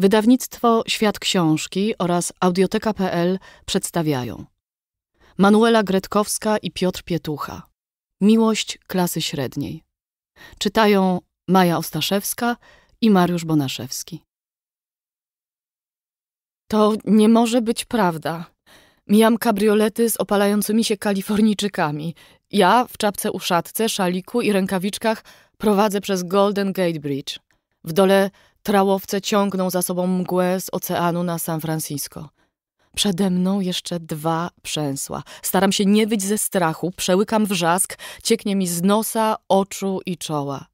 Wydawnictwo Świat Książki oraz audioteka.pl przedstawiają Manuela Gretkowska i Piotr Pietucha Miłość klasy średniej Czytają Maja Ostaszewska i Mariusz Bonaszewski To nie może być prawda. Mijam kabriolety z opalającymi się kalifornijczykami. Ja w czapce uszatce, szaliku i rękawiczkach prowadzę przez Golden Gate Bridge. W dole Trałowce ciągną za sobą mgłę z oceanu na San Francisco. Przede mną jeszcze dwa przęsła. Staram się nie być ze strachu, przełykam wrzask, cieknie mi z nosa, oczu i czoła.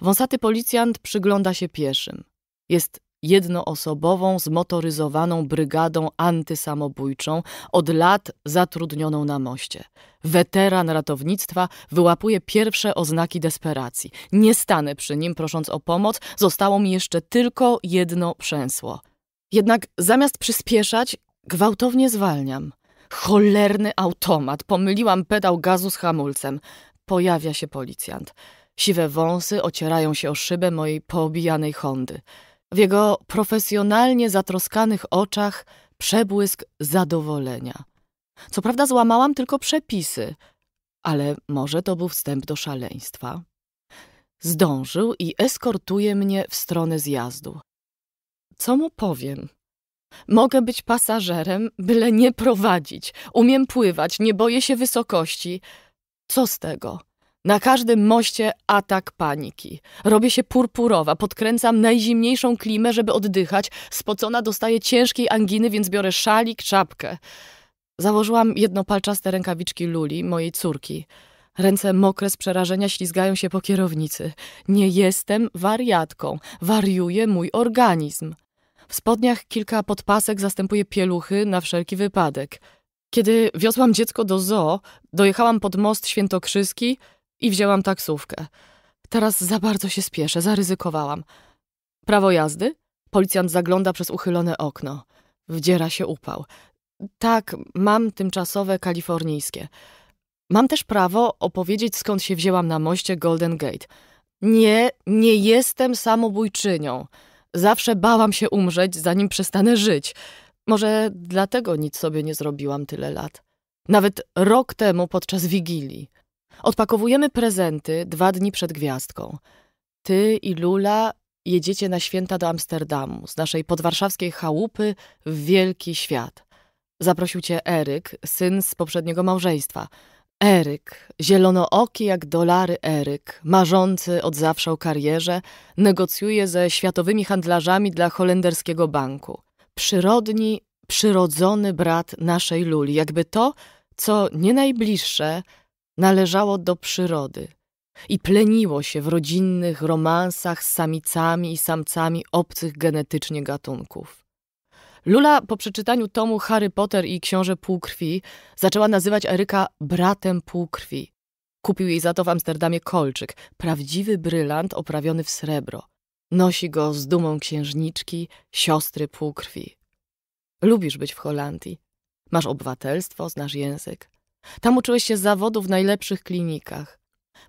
Wąsaty policjant przygląda się pieszym. Jest jednoosobową, zmotoryzowaną brygadą antysamobójczą, od lat zatrudnioną na moście. Weteran ratownictwa wyłapuje pierwsze oznaki desperacji. Nie stanę przy nim, prosząc o pomoc, zostało mi jeszcze tylko jedno przęsło. Jednak zamiast przyspieszać, gwałtownie zwalniam. Cholerny automat, pomyliłam pedał gazu z hamulcem. Pojawia się policjant. Siwe wąsy ocierają się o szybę mojej poobijanej hondy. W jego profesjonalnie zatroskanych oczach przebłysk zadowolenia. Co prawda złamałam tylko przepisy, ale może to był wstęp do szaleństwa. Zdążył i eskortuje mnie w stronę zjazdu. Co mu powiem? Mogę być pasażerem, byle nie prowadzić. Umiem pływać, nie boję się wysokości. Co z tego? Na każdym moście atak paniki. Robię się purpurowa, podkręcam najzimniejszą klimę, żeby oddychać. Spocona dostaję ciężkiej anginy, więc biorę szalik, czapkę. Założyłam jednopalczaste rękawiczki Luli, mojej córki. Ręce mokre z przerażenia ślizgają się po kierownicy. Nie jestem wariatką. Wariuje mój organizm. W spodniach kilka podpasek zastępuje pieluchy na wszelki wypadek. Kiedy wiozłam dziecko do zoo, dojechałam pod most Świętokrzyski, i wzięłam taksówkę. Teraz za bardzo się spieszę, zaryzykowałam. Prawo jazdy? Policjant zagląda przez uchylone okno. Wdziera się upał. Tak, mam tymczasowe kalifornijskie. Mam też prawo opowiedzieć, skąd się wzięłam na moście Golden Gate. Nie, nie jestem samobójczynią. Zawsze bałam się umrzeć, zanim przestanę żyć. Może dlatego nic sobie nie zrobiłam tyle lat. Nawet rok temu podczas wigilii. Odpakowujemy prezenty dwa dni przed gwiazdką. Ty i Lula jedziecie na święta do Amsterdamu z naszej podwarszawskiej chałupy w wielki świat. Zaprosił cię Eryk, syn z poprzedniego małżeństwa. Eryk, zielonooki jak dolary Eryk, marzący od zawsze o karierze, negocjuje ze światowymi handlarzami dla holenderskiego banku. Przyrodni, przyrodzony brat naszej Luli, jakby to, co nie najbliższe, należało do przyrody i pleniło się w rodzinnych romansach z samicami i samcami obcych genetycznie gatunków. Lula po przeczytaniu tomu Harry Potter i Książę Półkrwi zaczęła nazywać Eryka bratem półkrwi. Kupił jej za to w Amsterdamie kolczyk, prawdziwy brylant oprawiony w srebro. Nosi go z dumą księżniczki, siostry półkrwi. Lubisz być w Holandii. Masz obywatelstwo, znasz język. Tam uczyłeś się zawodu w najlepszych klinikach.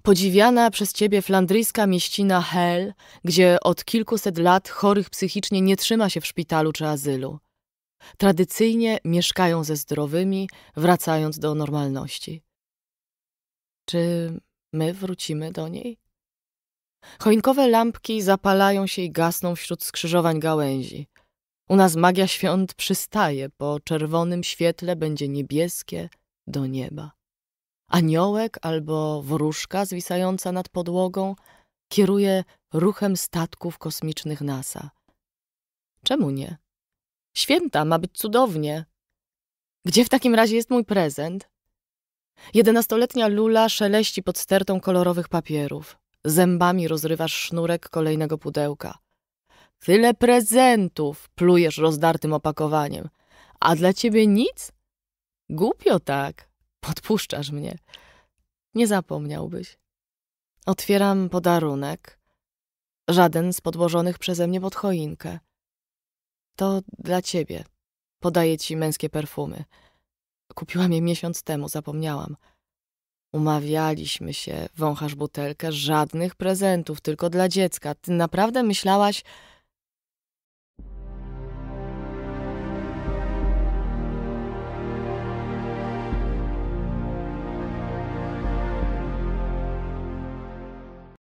Podziwiana przez ciebie flandryjska mieścina Hel, gdzie od kilkuset lat chorych psychicznie nie trzyma się w szpitalu czy azylu. Tradycyjnie mieszkają ze zdrowymi, wracając do normalności. Czy my wrócimy do niej? Choinkowe lampki zapalają się i gasną wśród skrzyżowań gałęzi. U nas magia świąt przystaje, po czerwonym świetle będzie niebieskie, do nieba. Aniołek albo wróżka zwisająca nad podłogą kieruje ruchem statków kosmicznych NASA. Czemu nie? Święta ma być cudownie. Gdzie w takim razie jest mój prezent? Jedenastoletnia Lula szeleści pod stertą kolorowych papierów. Zębami rozrywasz sznurek kolejnego pudełka. Tyle prezentów, plujesz rozdartym opakowaniem. A dla ciebie nic? Głupio tak. Podpuszczasz mnie. Nie zapomniałbyś. Otwieram podarunek. Żaden z podłożonych przeze mnie pod choinkę. To dla ciebie. Podaję ci męskie perfumy. Kupiłam je miesiąc temu, zapomniałam. Umawialiśmy się, wąchasz butelkę, żadnych prezentów, tylko dla dziecka. Ty naprawdę myślałaś...